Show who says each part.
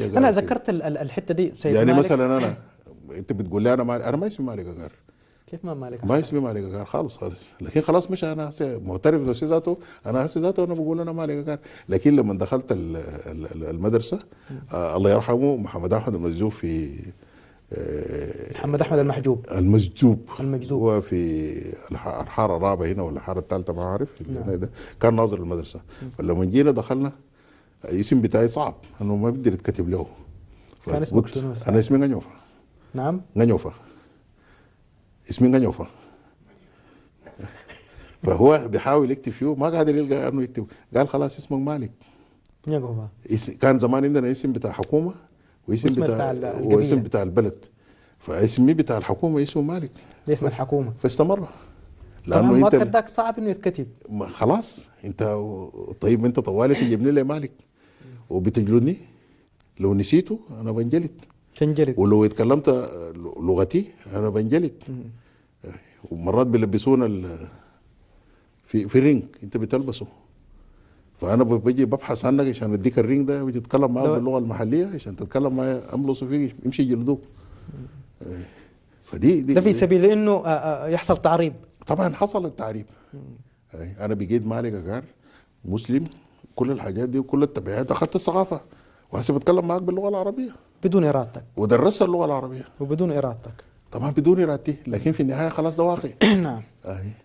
Speaker 1: انا ذكرت الحته دي سيد يعني مالك. مثلا انا انت بتقول لي انا ما انا ما اسمي مالك اجار كيف ما مالك ما اسمي مالك اجار خالص خالص لكن خلاص مش انا معترف بنفسي ذاته انا هسي ذاته انا بقول انا مالك اجار لكن لما دخلت المدرسه آه الله يرحمه محمد احمد المجذوب في آه، محمد احمد المحجوب المجذوب المجذوب هو في الحاره الرابعه هنا ولا الحاره الثالثه ما عارف نعم. كان ناظر المدرسه فلما جينا دخلنا الاسم بتاعي صعب انه ما بقدر يتكتب له كان اسمك انا اسمي غنيوفا نعم غنيوفا اسمي غنيوفا فهو بيحاول يكتب فيه ما قادر يلقى انه يكتب قال خلاص اسمك مالك كان زمان عندنا اسم بتاع حكومه واسم بتاع, بتاع واسم بتاع البلد فاسمي بتاع الحكومه اسمه مالك اسم الحكومه فاستمر لانه انت ما كان صعب انه يتكتب خلاص انت طيب انت طوالي تجيبني لي مالك وبتجلدني لو نسيته انا بنجلد تنجلد ولو اتكلمت لغتي انا بنجلد ومرات بيلبسونا في في رينج انت بتلبسه فانا بجي ببحث عنك عشان اديك الرينج ده وتتكلم معاه باللغه المحليه عشان تتكلم معايا املص فيك يمشي يجلدوك فدي دي ده في سبيل انه آه، آه، يحصل تعريب طبعا حصل التعريب انا بجيت مالك اجار مسلم كل الحاجات دي وكل التبعات اخذت الثقافه وهسه بتكلم معاك باللغه العربيه بدون ارادتك ودرست اللغه العربيه وبدون ارادتك طبعا بدون ارادتي لكن في النهايه خلاص ده واقع نعم